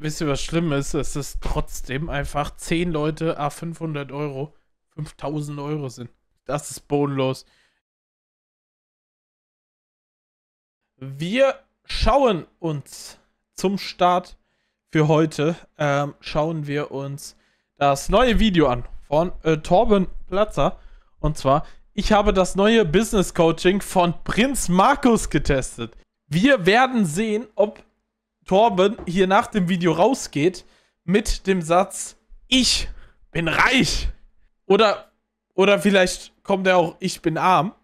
wisst ihr, was schlimm ist? Es ist trotzdem einfach 10 Leute, a ah, 500 Euro, 5000 Euro sind. Das ist bodenlos. Wir schauen uns zum Start für heute, ähm, schauen wir uns das neue Video an von äh, Torben Platzer. Und zwar, ich habe das neue Business Coaching von Prinz Markus getestet. Wir werden sehen, ob Torben hier nach dem Video rausgeht mit dem Satz, ich bin reich. Oder, oder vielleicht kommt er auch, ich bin arm.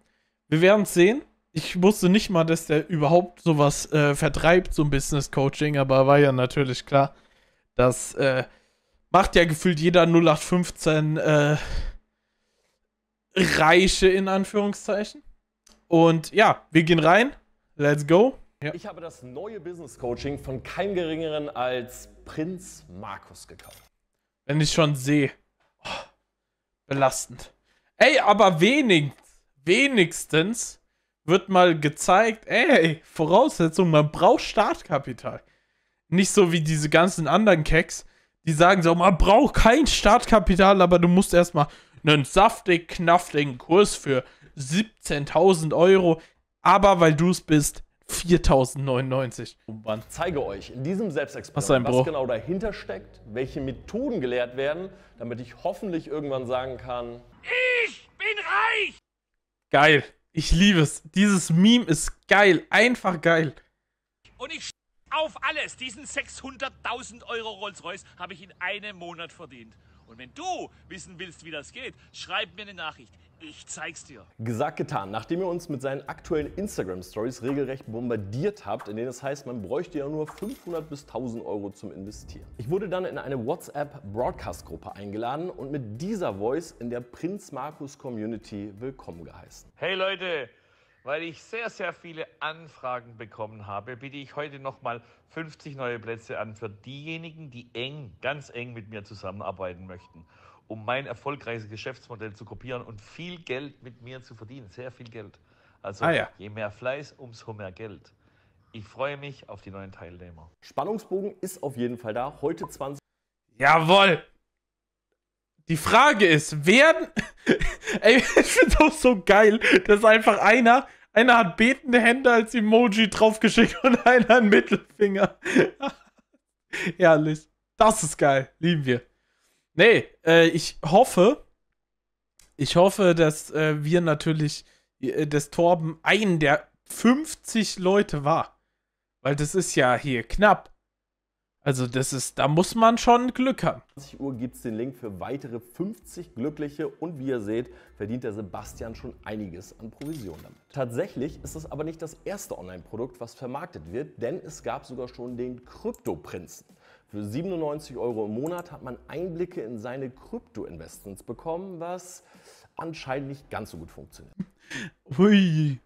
Wir werden es sehen. Ich wusste nicht mal, dass der überhaupt sowas äh, vertreibt, so ein Business Coaching, aber war ja natürlich klar, dass äh, macht ja gefühlt jeder 0815 äh, Reiche in Anführungszeichen. Und ja, wir gehen rein. Let's go. Ja. Ich habe das neue Business Coaching von keinem geringeren als Prinz Markus gekauft. Wenn ich schon sehe. Oh, belastend. Ey, aber wenig, wenigstens wird mal gezeigt, ey, Voraussetzung, man braucht Startkapital. Nicht so wie diese ganzen anderen Keks, die sagen so, man braucht kein Startkapital, aber du musst erstmal einen saftig, knaftigen Kurs für 17.000 Euro. Aber weil du es bist, 4099 Umwand. Zeige euch in diesem Selbstexperiment, was, was genau dahinter steckt, welche Methoden gelehrt werden, damit ich hoffentlich irgendwann sagen kann: Ich bin reich! Geil. Ich liebe es. Dieses Meme ist geil. Einfach geil. Und ich auf alles. Diesen 600.000 Euro Rolls-Royce habe ich in einem Monat verdient. Und wenn du wissen willst, wie das geht, schreib mir eine Nachricht. Ich zeig's dir. Gesagt, getan. Nachdem ihr uns mit seinen aktuellen Instagram-Stories regelrecht bombardiert habt, in denen es heißt, man bräuchte ja nur 500 bis 1000 Euro zum Investieren. Ich wurde dann in eine WhatsApp-Broadcast-Gruppe eingeladen und mit dieser Voice in der Prinz Markus Community willkommen geheißen. Hey Leute, weil ich sehr, sehr viele Anfragen bekommen habe, biete ich heute nochmal 50 neue Plätze an für diejenigen, die eng, ganz eng mit mir zusammenarbeiten möchten um mein erfolgreiches Geschäftsmodell zu kopieren und viel Geld mit mir zu verdienen. Sehr viel Geld. Also ah, ja. je mehr Fleiß, umso mehr Geld. Ich freue mich auf die neuen Teilnehmer. Spannungsbogen ist auf jeden Fall da. Heute 20. Jawohl! Die Frage ist, wer. Ey, ich finde auch so geil, dass einfach einer. Einer hat betende Hände als Emoji draufgeschickt und einer einen Mittelfinger. Herrlich. Das ist geil. Lieben wir. Nee, äh, ich hoffe, ich hoffe, dass äh, wir natürlich, äh, dass Torben ein der 50 Leute war. Weil das ist ja hier knapp. Also das ist, da muss man schon Glück haben. 20 Uhr gibt es den Link für weitere 50 Glückliche und wie ihr seht, verdient der Sebastian schon einiges an Provision damit. Tatsächlich ist es aber nicht das erste Online-Produkt, was vermarktet wird, denn es gab sogar schon den Kryptoprinzen. Für 97 Euro im Monat hat man Einblicke in seine Krypto-Investments bekommen, was anscheinend nicht ganz so gut funktioniert. Hui.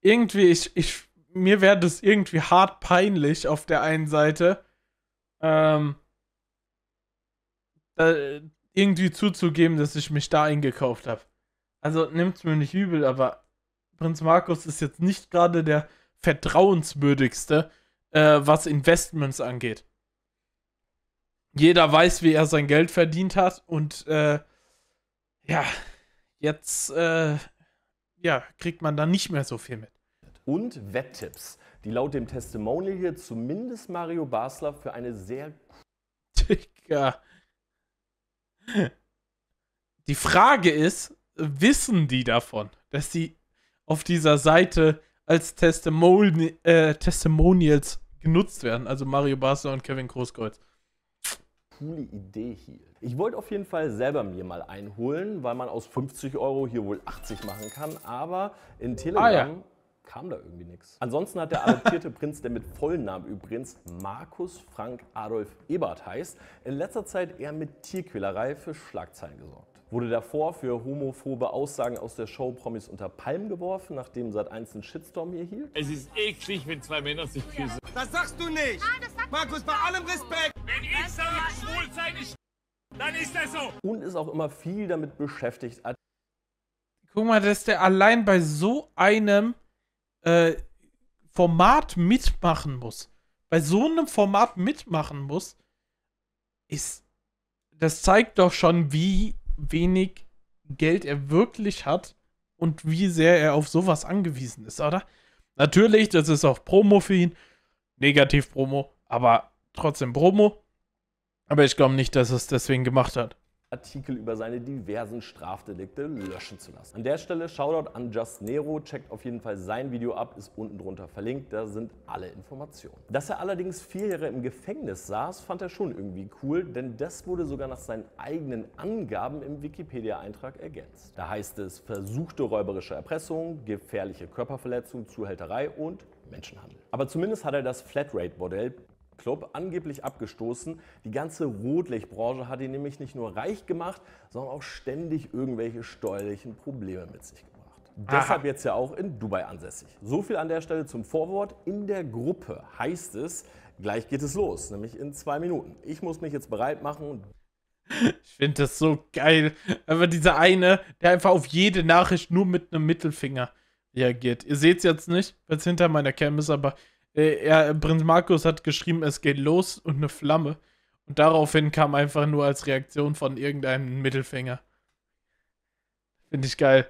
Irgendwie, ich, ich, mir wäre das irgendwie hart peinlich auf der einen Seite. Ähm, irgendwie zuzugeben, dass ich mich da eingekauft habe. Also nimmt's mir nicht übel, aber Prinz Markus ist jetzt nicht gerade der vertrauenswürdigste äh, was Investments angeht. Jeder weiß, wie er sein Geld verdient hat und äh, ja, jetzt äh, ja, kriegt man da nicht mehr so viel mit. Und Wetttipps, die laut dem Testimonial hier zumindest Mario Basler für eine sehr... Digga. Die Frage ist, wissen die davon, dass sie auf dieser Seite als äh, Testimonials genutzt werden. Also Mario Basler und Kevin Großkreuz. Coole Idee hier. Ich wollte auf jeden Fall selber mir mal einholen, weil man aus 50 Euro hier wohl 80 machen kann. Aber in Telegram ah, ja. kam da irgendwie nichts. Ansonsten hat der adoptierte Prinz, der mit vollen Namen übrigens Markus Frank Adolf Ebert heißt, in letzter Zeit eher mit Tierquälerei für Schlagzeilen gesorgt wurde davor für homophobe Aussagen aus der Show Promis unter Palm geworfen, nachdem seit eins einen Shitstorm hier hielt. Es ist eklig, wenn zwei Männer sich küssen. Das sagst du nicht! Nein, ah, sagt Markus, bei allem Respekt! Wenn ich sage, schwul sein ist dann ist das so! Und ist auch immer viel damit beschäftigt. Guck mal, dass der allein bei so einem äh, Format mitmachen muss. Bei so einem Format mitmachen muss, ist. Das zeigt doch schon, wie wenig Geld er wirklich hat und wie sehr er auf sowas angewiesen ist, oder? Natürlich, das ist auch Promo für ihn. Negativ Promo, aber trotzdem Promo. Aber ich glaube nicht, dass er es deswegen gemacht hat. Artikel über seine diversen Strafdelikte löschen zu lassen. An der Stelle Shoutout an Just Nero, checkt auf jeden Fall sein Video ab, ist unten drunter verlinkt, da sind alle Informationen. Dass er allerdings vier Jahre im Gefängnis saß, fand er schon irgendwie cool, denn das wurde sogar nach seinen eigenen Angaben im Wikipedia-Eintrag ergänzt. Da heißt es versuchte räuberische Erpressung, gefährliche Körperverletzung, Zuhälterei und Menschenhandel. Aber zumindest hat er das Flatrate-Modell Club angeblich abgestoßen. Die ganze Rotlichtbranche hat ihn nämlich nicht nur reich gemacht, sondern auch ständig irgendwelche steuerlichen Probleme mit sich gebracht. Aha. Deshalb jetzt ja auch in Dubai ansässig. So viel an der Stelle zum Vorwort. In der Gruppe heißt es, gleich geht es los, nämlich in zwei Minuten. Ich muss mich jetzt bereit machen. Ich finde das so geil. Aber dieser eine, der einfach auf jede Nachricht nur mit einem Mittelfinger reagiert. Ihr seht es jetzt nicht, weil es hinter meiner Cam ist, aber äh, ja, Prinz Markus hat geschrieben, es geht los und eine Flamme. Und daraufhin kam einfach nur als Reaktion von irgendeinem Mittelfinger. Finde ich geil.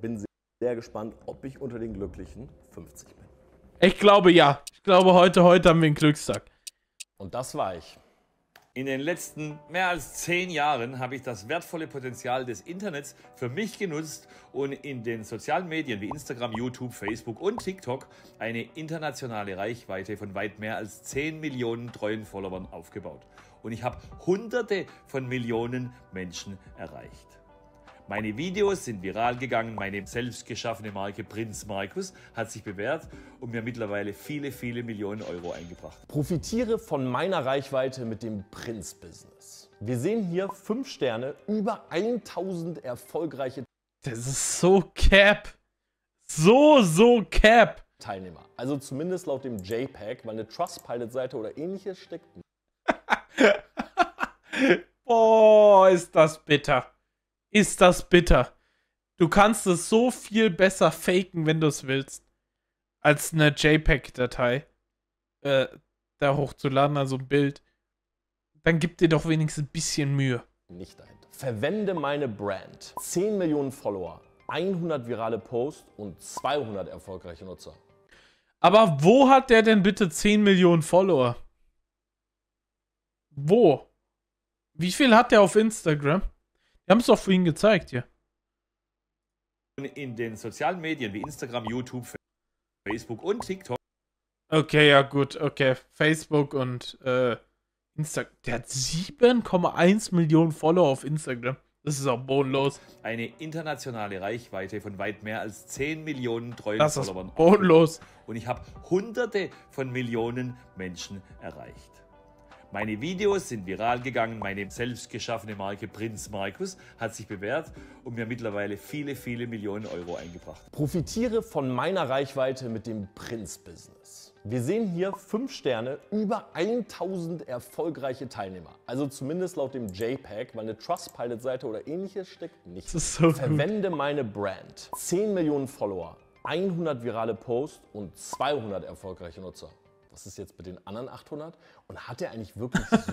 Bin sehr gespannt, ob ich unter den glücklichen 50 bin. Ich glaube ja. Ich glaube, heute, heute haben wir einen Glückstag. Und das war ich. In den letzten mehr als zehn Jahren habe ich das wertvolle Potenzial des Internets für mich genutzt und in den sozialen Medien wie Instagram, YouTube, Facebook und TikTok eine internationale Reichweite von weit mehr als 10 Millionen treuen Followern aufgebaut. Und ich habe Hunderte von Millionen Menschen erreicht. Meine Videos sind viral gegangen, meine selbstgeschaffene Marke Prinz Markus hat sich bewährt und mir mittlerweile viele, viele Millionen Euro eingebracht. Profitiere von meiner Reichweite mit dem Prinz-Business. Wir sehen hier 5 Sterne, über 1000 erfolgreiche. Das ist so cap. So, so cap. Teilnehmer. Also zumindest laut dem JPEG, weil eine Trustpilot-Seite oder ähnliches steckt. Boah, ist das bitter ist das bitter. Du kannst es so viel besser faken, wenn du es willst, als eine JPEG-Datei äh, da hochzuladen, also ein Bild. Dann gib dir doch wenigstens ein bisschen Mühe. Nicht ein. Verwende meine Brand. 10 Millionen Follower, 100 virale Posts und 200 erfolgreiche Nutzer. Aber wo hat der denn bitte 10 Millionen Follower? Wo? Wie viel hat der auf Instagram? Wir haben es doch vorhin gezeigt hier. In den sozialen Medien wie Instagram, YouTube, Facebook und TikTok. Okay, ja gut, okay. Facebook und äh, Instagram. Der hat 7,1 Millionen Follower auf Instagram. Das ist auch bodenlos. Eine internationale Reichweite von weit mehr als 10 Millionen treuen das Ist bodenlos. Und ich habe hunderte von Millionen Menschen erreicht. Meine Videos sind viral gegangen, meine selbstgeschaffene Marke Prinz Markus hat sich bewährt und mir mittlerweile viele, viele Millionen Euro eingebracht. Profitiere von meiner Reichweite mit dem Prinz-Business. Wir sehen hier fünf Sterne, über 1000 erfolgreiche Teilnehmer. Also zumindest laut dem JPEG, weil eine Trustpilot-Seite oder ähnliches steckt nicht. So Verwende meine Brand. 10 Millionen Follower, 100 virale Posts und 200 erfolgreiche Nutzer was ist jetzt mit den anderen 800? Und hat er eigentlich wirklich so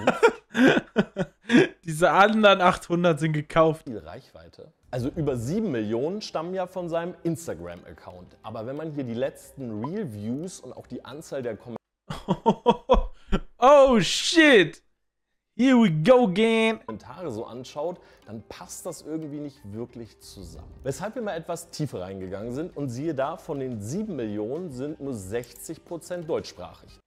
Diese anderen 800 sind gekauft. Viel Reichweite. Also über 7 Millionen stammen ja von seinem Instagram-Account. Aber wenn man hier die letzten Real-Views und auch die Anzahl der Kommentare... oh shit! Here we go again. Kommentare so anschaut, dann passt das irgendwie nicht wirklich zusammen. Weshalb wir mal etwas tiefer reingegangen sind und siehe da, von den 7 Millionen sind nur 60% Prozent deutschsprachig.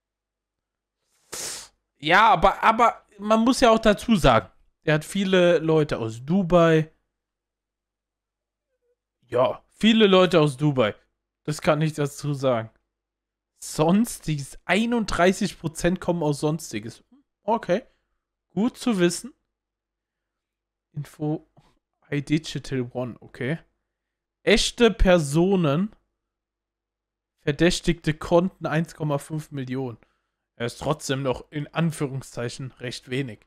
Ja, aber, aber man muss ja auch dazu sagen, er hat viele Leute aus Dubai. Ja, viele Leute aus Dubai. Das kann ich dazu sagen. Sonstiges. 31% kommen aus Sonstiges. Okay. Gut zu wissen. Info iDigital One, okay. Echte Personen. Verdächtigte Konten 1,5 Millionen. Er ist trotzdem noch in Anführungszeichen recht wenig.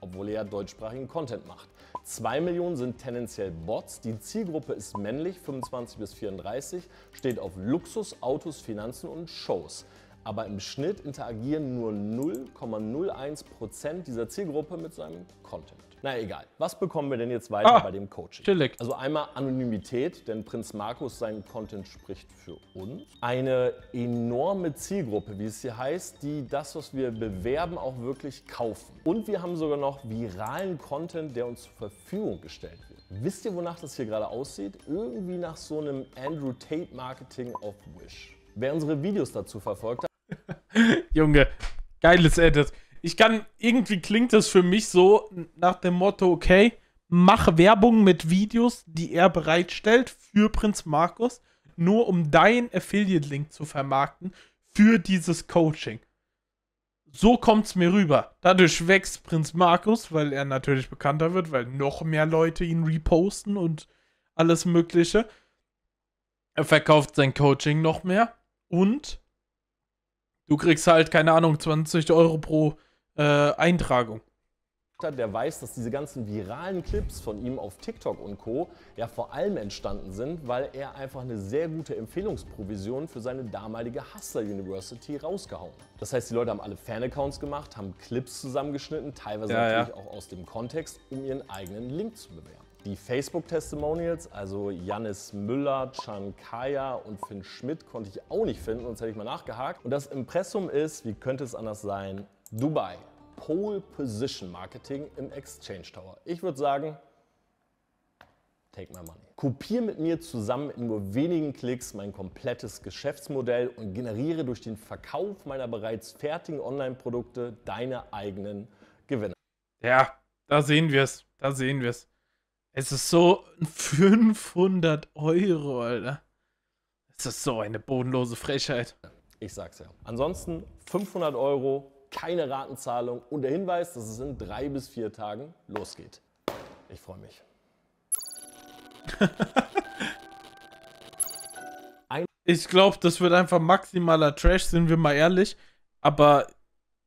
Obwohl er ja deutschsprachigen Content macht. 2 Millionen sind tendenziell Bots. Die Zielgruppe ist männlich, 25 bis 34, steht auf Luxus, Autos, Finanzen und Shows. Aber im Schnitt interagieren nur 0,01% dieser Zielgruppe mit seinem Content. Na egal, was bekommen wir denn jetzt weiter ah, bei dem Coaching? Chillig. Also einmal Anonymität, denn Prinz Markus, sein Content spricht für uns. Eine enorme Zielgruppe, wie es hier heißt, die das, was wir bewerben, auch wirklich kaufen. Und wir haben sogar noch viralen Content, der uns zur Verfügung gestellt wird. Wisst ihr, wonach das hier gerade aussieht? Irgendwie nach so einem Andrew Tate Marketing of Wish. Wer unsere Videos dazu verfolgt hat, Junge, geiles Edit. Ich kann, irgendwie klingt das für mich so nach dem Motto, okay, mach Werbung mit Videos, die er bereitstellt für Prinz Markus, nur um deinen Affiliate-Link zu vermarkten für dieses Coaching. So kommt es mir rüber. Dadurch wächst Prinz Markus, weil er natürlich bekannter wird, weil noch mehr Leute ihn reposten und alles Mögliche. Er verkauft sein Coaching noch mehr und Du kriegst halt, keine Ahnung, 20 Euro pro äh, Eintragung. Der weiß, dass diese ganzen viralen Clips von ihm auf TikTok und Co. ja vor allem entstanden sind, weil er einfach eine sehr gute Empfehlungsprovision für seine damalige Hustler University rausgehauen hat. Das heißt, die Leute haben alle Fanaccounts gemacht, haben Clips zusammengeschnitten, teilweise ja, natürlich ja. auch aus dem Kontext, um ihren eigenen Link zu bewerben. Die Facebook-Testimonials, also Janis Müller, Chan Kaya und Finn Schmidt, konnte ich auch nicht finden, sonst hätte ich mal nachgehakt. Und das Impressum ist, wie könnte es anders sein, Dubai. Pole Position Marketing im Exchange Tower. Ich würde sagen, Take my money. Kopiere mit mir zusammen in nur wenigen Klicks mein komplettes Geschäftsmodell und generiere durch den Verkauf meiner bereits fertigen Online-Produkte deine eigenen Gewinne. Ja, da sehen wir es. Da sehen wir es. Es ist so 500 Euro, Alter. Es ist so eine bodenlose Frechheit. Ich sag's ja. Ansonsten 500 Euro, keine Ratenzahlung und der Hinweis, dass es in drei bis vier Tagen losgeht. Ich freue mich. ich glaube, das wird einfach maximaler Trash, sind wir mal ehrlich. Aber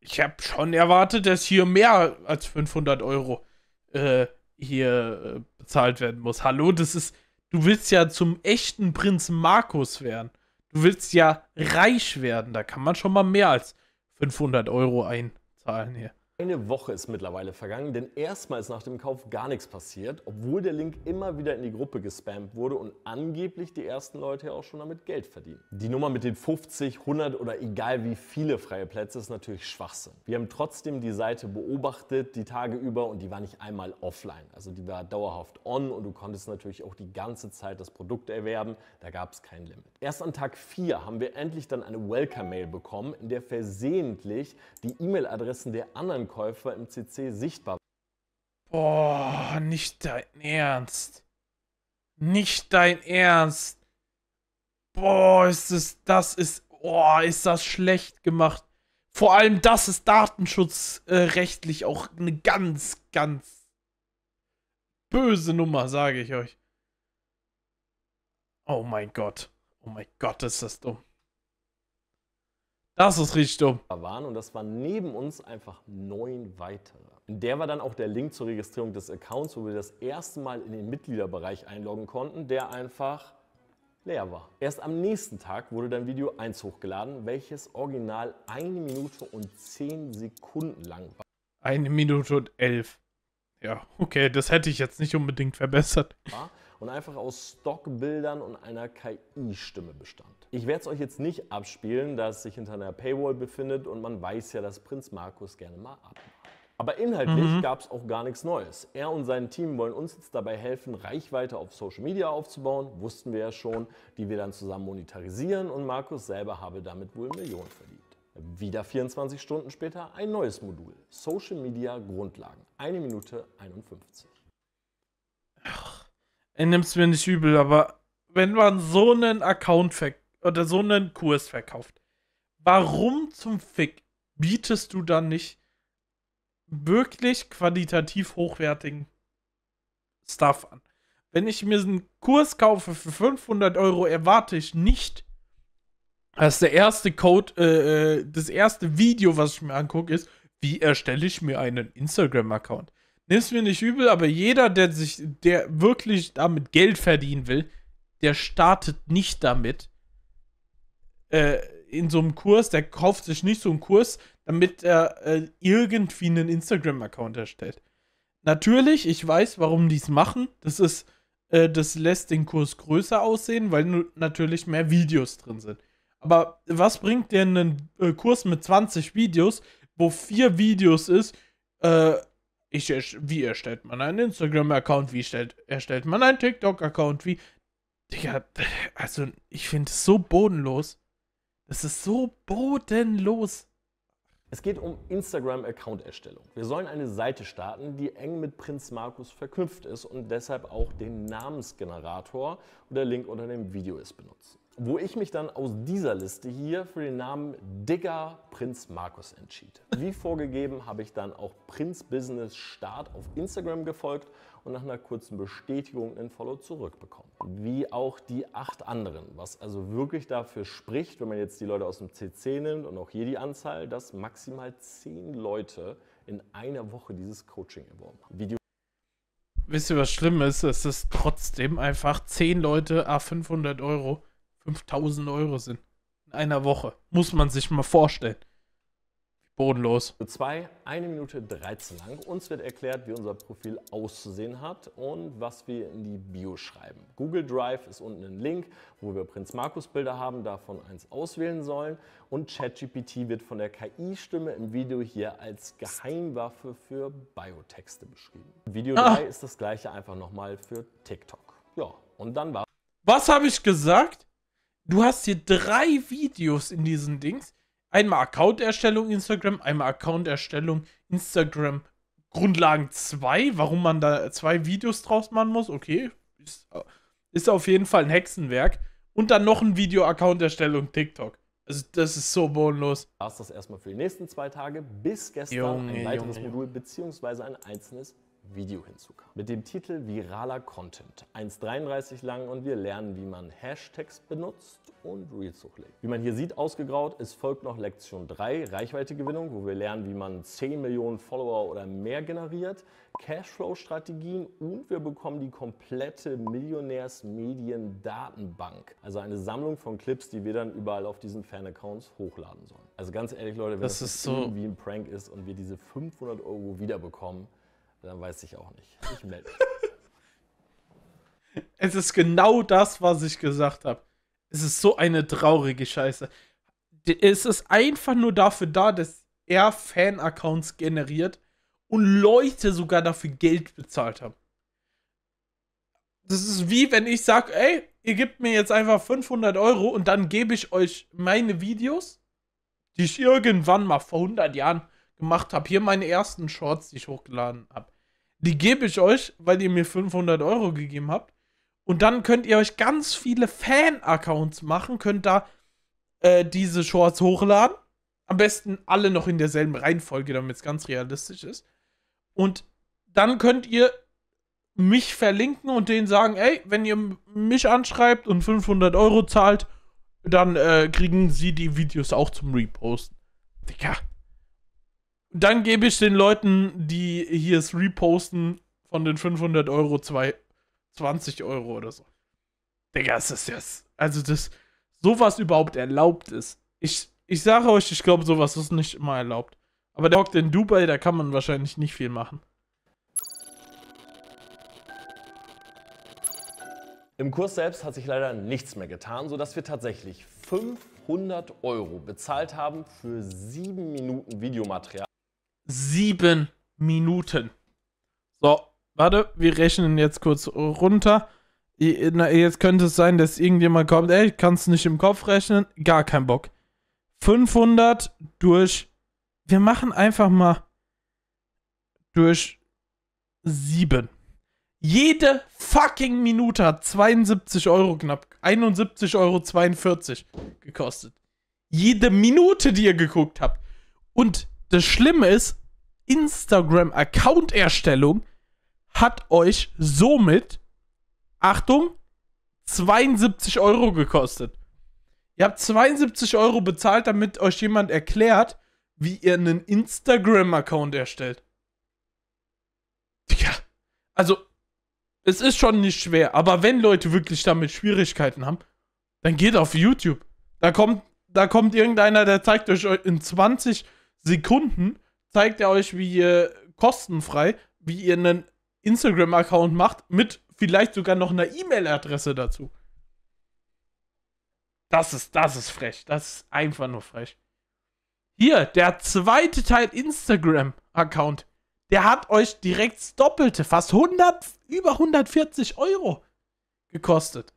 ich habe schon erwartet, dass hier mehr als 500 Euro äh, hier äh, bezahlt werden muss. Hallo, das ist, du willst ja zum echten Prinzen Markus werden. Du willst ja reich werden. Da kann man schon mal mehr als 500 Euro einzahlen hier. Eine Woche ist mittlerweile vergangen, denn erstmals nach dem Kauf gar nichts passiert, obwohl der Link immer wieder in die Gruppe gespammt wurde und angeblich die ersten Leute ja auch schon damit Geld verdienen. Die Nummer mit den 50, 100 oder egal wie viele freie Plätze ist natürlich Schwachsinn. Wir haben trotzdem die Seite beobachtet die Tage über und die war nicht einmal offline. Also die war dauerhaft on und du konntest natürlich auch die ganze Zeit das Produkt erwerben, da gab es kein Limit. Erst an Tag 4 haben wir endlich dann eine Welcome-Mail bekommen, in der versehentlich die E-Mail-Adressen der anderen anderen Käufer im CC sichtbar. Boah, nicht dein Ernst. Nicht dein Ernst. Boah, ist es, das ist, boah, ist das schlecht gemacht. Vor allem das ist datenschutzrechtlich äh, auch eine ganz, ganz böse Nummer, sage ich euch. Oh mein Gott. Oh mein Gott, ist das dumm. Das ist richtig dumm. Waren und das waren neben uns einfach neun weitere. In der war dann auch der Link zur Registrierung des Accounts, wo wir das erste Mal in den Mitgliederbereich einloggen konnten, der einfach leer war. Erst am nächsten Tag wurde dein Video 1 hochgeladen, welches original eine Minute und zehn Sekunden lang war. Eine Minute und elf. Ja, okay, das hätte ich jetzt nicht unbedingt verbessert. War und einfach aus Stockbildern und einer KI-Stimme bestand. Ich werde es euch jetzt nicht abspielen, da es sich hinter einer Paywall befindet und man weiß ja, dass Prinz Markus gerne mal abmacht. Aber inhaltlich mhm. gab es auch gar nichts Neues. Er und sein Team wollen uns jetzt dabei helfen, Reichweite auf Social Media aufzubauen, wussten wir ja schon, die wir dann zusammen monetarisieren und Markus selber habe damit wohl Millionen verdient. Wieder 24 Stunden später ein neues Modul, Social Media Grundlagen, 1 Minute 51. Ach. Er nimmt es mir nicht übel, aber wenn man so einen Account oder so einen Kurs verkauft, warum zum Fick bietest du dann nicht wirklich qualitativ hochwertigen Stuff an? Wenn ich mir einen Kurs kaufe für 500 Euro, erwarte ich nicht, dass der erste Code, äh, äh, das erste Video, was ich mir angucke, ist, wie erstelle ich mir einen Instagram-Account? nimm's mir nicht übel, aber jeder, der sich, der wirklich damit Geld verdienen will, der startet nicht damit äh, in so einem Kurs, der kauft sich nicht so einen Kurs, damit er äh, irgendwie einen Instagram-Account erstellt. Natürlich, ich weiß, warum die es machen. Das ist, äh, das lässt den Kurs größer aussehen, weil natürlich mehr Videos drin sind. Aber was bringt dir einen äh, Kurs mit 20 Videos, wo vier Videos ist, äh, ich, wie erstellt man einen Instagram-Account? Wie erstellt, erstellt man einen TikTok-Account? Wie. Digga, also ich finde es so bodenlos. Es ist so bodenlos. Es geht um Instagram-Account-Erstellung. Wir sollen eine Seite starten, die eng mit Prinz Markus verknüpft ist und deshalb auch den Namensgenerator, wo der Link unter dem Video ist, benutzen wo ich mich dann aus dieser Liste hier für den Namen Digger Prinz Markus entschied. Wie vorgegeben habe ich dann auch Prinz Business Start auf Instagram gefolgt und nach einer kurzen Bestätigung einen Follow zurückbekommen. Wie auch die acht anderen, was also wirklich dafür spricht, wenn man jetzt die Leute aus dem CC nimmt und auch hier die Anzahl, dass maximal zehn Leute in einer Woche dieses Coaching erworben haben. Video Wisst ihr, was schlimm ist? Es ist trotzdem einfach zehn Leute, a 500 Euro. 5000 Euro sind. In einer Woche. Muss man sich mal vorstellen. Bodenlos. Zwei, eine Minute 13 lang. Uns wird erklärt, wie unser Profil auszusehen hat und was wir in die Bio schreiben. Google Drive ist unten ein Link, wo wir Prinz Markus Bilder haben, davon eins auswählen sollen. Und ChatGPT wird von der KI-Stimme im Video hier als Geheimwaffe für Biotexte beschrieben. Video 3 ah. ist das gleiche einfach nochmal für TikTok. Ja, und dann war... Was habe ich gesagt? Du hast hier drei Videos in diesen Dings. Einmal Account-Erstellung Instagram, einmal Account-Erstellung Instagram Grundlagen 2. Warum man da zwei Videos draus machen muss, okay. Ist, ist auf jeden Fall ein Hexenwerk. Und dann noch ein Video-Account-Erstellung TikTok. Also das ist so bodenlos. Das das erstmal für die nächsten zwei Tage. Bis gestern Junge, ein weiteres Junge, Modul bzw. ein einzelnes Video hinzukam. Mit dem Titel Viraler Content. 1,33 lang und wir lernen, wie man Hashtags benutzt und Reels hochlegt. Wie man hier sieht, ausgegraut, es folgt noch Lektion 3, Reichweitegewinnung, wo wir lernen, wie man 10 Millionen Follower oder mehr generiert, Cashflow-Strategien und wir bekommen die komplette Millionärs-Medien-Datenbank. Also eine Sammlung von Clips, die wir dann überall auf diesen Fan-Accounts hochladen sollen. Also ganz ehrlich, Leute, wenn das, das so irgendwie ein Prank ist und wir diese 500 Euro wiederbekommen, dann weiß ich auch nicht. Ich melde es ist genau das, was ich gesagt habe. Es ist so eine traurige Scheiße. Es ist einfach nur dafür da, dass er Fan-Accounts generiert und Leute sogar dafür Geld bezahlt haben. Das ist wie wenn ich sage, ey, ihr gebt mir jetzt einfach 500 Euro und dann gebe ich euch meine Videos, die ich irgendwann mal vor 100 Jahren gemacht habe. Hier meine ersten Shorts, die ich hochgeladen habe. Die gebe ich euch, weil ihr mir 500 Euro gegeben habt. Und dann könnt ihr euch ganz viele Fan-Accounts machen, könnt da äh, diese Shorts hochladen. Am besten alle noch in derselben Reihenfolge, damit es ganz realistisch ist. Und dann könnt ihr mich verlinken und denen sagen, ey, wenn ihr mich anschreibt und 500 Euro zahlt, dann äh, kriegen sie die Videos auch zum Reposten. Digga, dann gebe ich den Leuten, die hier es reposten, von den 500 Euro zwei, 20 Euro oder so. Digga, ist das jetzt. Also, dass sowas überhaupt erlaubt ist. Ich, ich sage euch, ich glaube, sowas ist nicht immer erlaubt. Aber der hockt in Dubai, da kann man wahrscheinlich nicht viel machen. Im Kurs selbst hat sich leider nichts mehr getan, sodass wir tatsächlich 500 Euro bezahlt haben für 7 Minuten Videomaterial sieben Minuten. So, warte, wir rechnen jetzt kurz runter. Jetzt könnte es sein, dass irgendjemand kommt, ey, kannst nicht im Kopf rechnen? Gar kein Bock. 500 durch, wir machen einfach mal durch 7. Jede fucking Minute hat 72 Euro knapp, 71,42 Euro gekostet. Jede Minute, die ihr geguckt habt. Und das Schlimme ist, Instagram-Account-Erstellung hat euch somit, Achtung, 72 Euro gekostet. Ihr habt 72 Euro bezahlt, damit euch jemand erklärt, wie ihr einen Instagram-Account erstellt. Tja, also, es ist schon nicht schwer, aber wenn Leute wirklich damit Schwierigkeiten haben, dann geht auf YouTube. Da kommt, da kommt irgendeiner, der zeigt euch in 20 Sekunden zeigt er euch, wie ihr kostenfrei, wie ihr einen Instagram-Account macht, mit vielleicht sogar noch einer E-Mail-Adresse dazu. Das ist, das ist frech. Das ist einfach nur frech. Hier, der zweite Teil Instagram-Account. Der hat euch direkt das Doppelte, fast 100, über 140 Euro gekostet.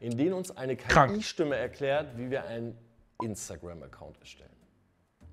In denen uns eine KI-Stimme erklärt, wie wir einen Instagram-Account erstellen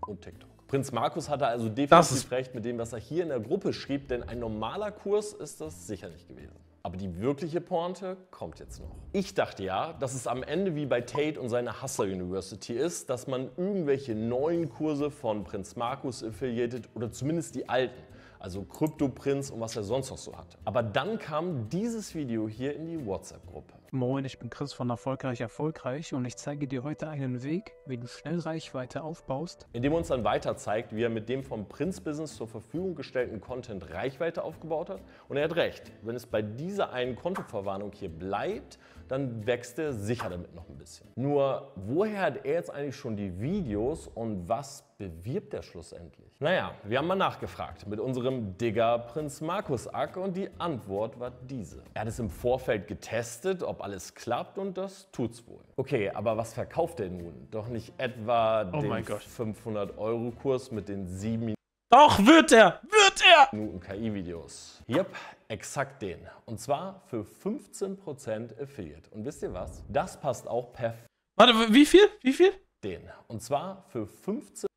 und TikTok. Prinz Markus hatte also definitiv recht mit dem, was er hier in der Gruppe schrieb, denn ein normaler Kurs ist das sicher nicht gewesen. Aber die wirkliche Pointe kommt jetzt noch. Ich dachte ja, dass es am Ende wie bei Tate und seiner Hustler University ist, dass man irgendwelche neuen Kurse von Prinz Markus affiliated oder zumindest die alten also Kryptoprinz und was er sonst noch so hat. Aber dann kam dieses Video hier in die WhatsApp-Gruppe. Moin, ich bin Chris von Erfolgreich Erfolgreich und ich zeige dir heute einen Weg, wie du schnell Reichweite aufbaust. Indem er uns dann weiter zeigt, wie er mit dem vom Prinz-Business zur Verfügung gestellten Content Reichweite aufgebaut hat. Und er hat recht, wenn es bei dieser einen Kontoverwarnung hier bleibt, dann wächst er sicher damit noch ein bisschen. Nur, woher hat er jetzt eigentlich schon die Videos und was bewirbt er schlussendlich? Naja, wir haben mal nachgefragt mit unserem Digger Prinz Markus Ack und die Antwort war diese. Er hat es im Vorfeld getestet, ob alles klappt und das tut's wohl. Okay, aber was verkauft er nun? Doch nicht etwa oh den 500-Euro-Kurs mit den sieben Doch, wird er! Wird er! Minuten KI-Videos. Yep, Exakt den. Und zwar für 15% Affiliate. Und wisst ihr was? Das passt auch perfekt. Warte, wie viel? Wie viel? Den. Und zwar für 15.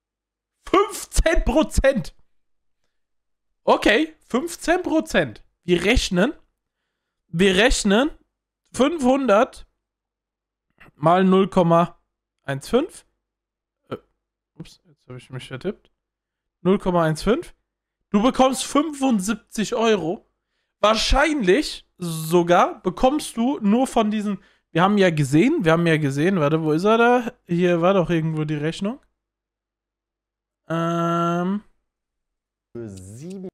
15%! Okay, 15%. Wir rechnen. Wir rechnen 500 mal 0,15. Äh, ups, jetzt habe ich mich vertippt. 0,15. Du bekommst 75 Euro Wahrscheinlich sogar bekommst du nur von diesen. Wir haben ja gesehen, wir haben ja gesehen, warte, wo ist er da? Hier war doch irgendwo die Rechnung. Ähm. Für sieben.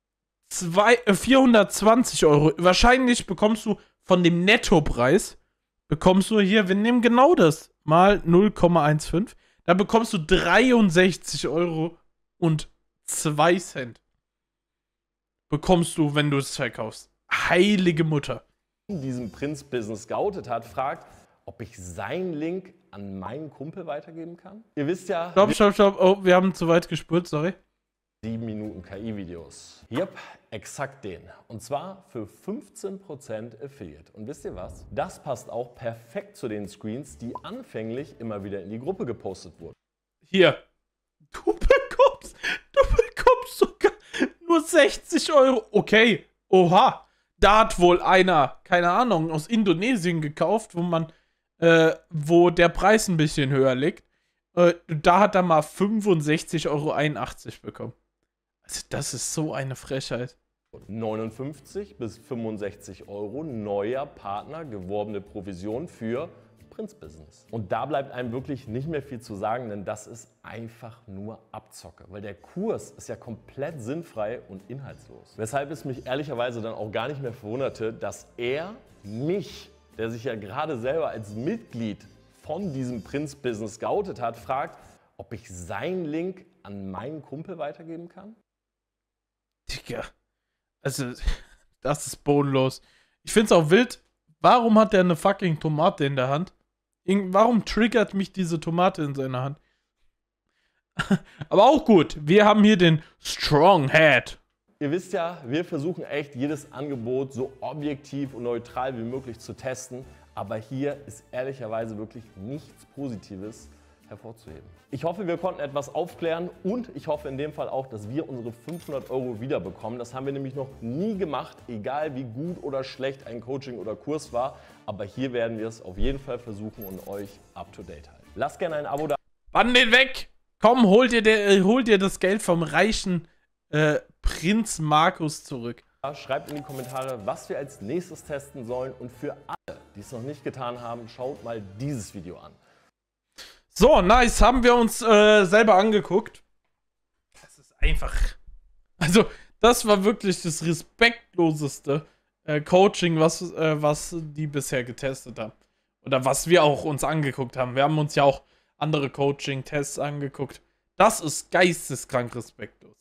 Zwei, 420 äh, Euro. Wahrscheinlich bekommst du von dem Nettopreis, bekommst du hier, wir nehmen genau das, mal 0,15. Da bekommst du 63 Euro und 2 Cent. Bekommst du, wenn du es verkaufst. Heilige Mutter. In diesem Prinz-Business geoutet hat, fragt, ob ich seinen Link an meinen Kumpel weitergeben kann. Ihr wisst ja. Stopp, stopp, stopp. Oh, wir haben zu weit gespürt, sorry. 7 Minuten KI-Videos. Yep, exakt den. Und zwar für 15% Affiliate. Und wisst ihr was? Das passt auch perfekt zu den Screens, die anfänglich immer wieder in die Gruppe gepostet wurden. Hier. Du bekommst, du bekommst sogar nur 60 Euro. Okay. Oha da hat wohl einer, keine Ahnung, aus Indonesien gekauft, wo man, äh, wo der Preis ein bisschen höher liegt. Äh, da hat er mal 65,81 Euro bekommen. Also das ist so eine Frechheit. 59 bis 65 Euro neuer Partner, geworbene Provision für Prinz-Business. Und da bleibt einem wirklich nicht mehr viel zu sagen, denn das ist einfach nur Abzocke, weil der Kurs ist ja komplett sinnfrei und inhaltslos. Weshalb es mich ehrlicherweise dann auch gar nicht mehr verwunderte, dass er mich, der sich ja gerade selber als Mitglied von diesem Prinz-Business geoutet hat, fragt, ob ich seinen Link an meinen Kumpel weitergeben kann? Digga, also das ist bodenlos. Ich finde es auch wild. Warum hat der eine fucking Tomate in der Hand? Warum triggert mich diese Tomate in seiner Hand? Aber auch gut, wir haben hier den Strong Head. Ihr wisst ja, wir versuchen echt jedes Angebot so objektiv und neutral wie möglich zu testen. Aber hier ist ehrlicherweise wirklich nichts Positives hervorzuheben. Ich hoffe, wir konnten etwas aufklären und ich hoffe in dem Fall auch, dass wir unsere 500 Euro wiederbekommen. Das haben wir nämlich noch nie gemacht, egal wie gut oder schlecht ein Coaching oder Kurs war. Aber hier werden wir es auf jeden Fall versuchen und euch up to date halten. Lasst gerne ein Abo da. Bann den weg! Komm, hol dir, der, äh, hol dir das Geld vom reichen äh, Prinz Markus zurück. Schreibt in die Kommentare, was wir als nächstes testen sollen. Und für alle, die es noch nicht getan haben, schaut mal dieses Video an. So, nice. Haben wir uns äh, selber angeguckt. Das ist einfach. Also, das war wirklich das respektloseste äh, Coaching, was, äh, was die bisher getestet haben. Oder was wir auch uns angeguckt haben. Wir haben uns ja auch andere Coaching-Tests angeguckt. Das ist geisteskrank respektlos.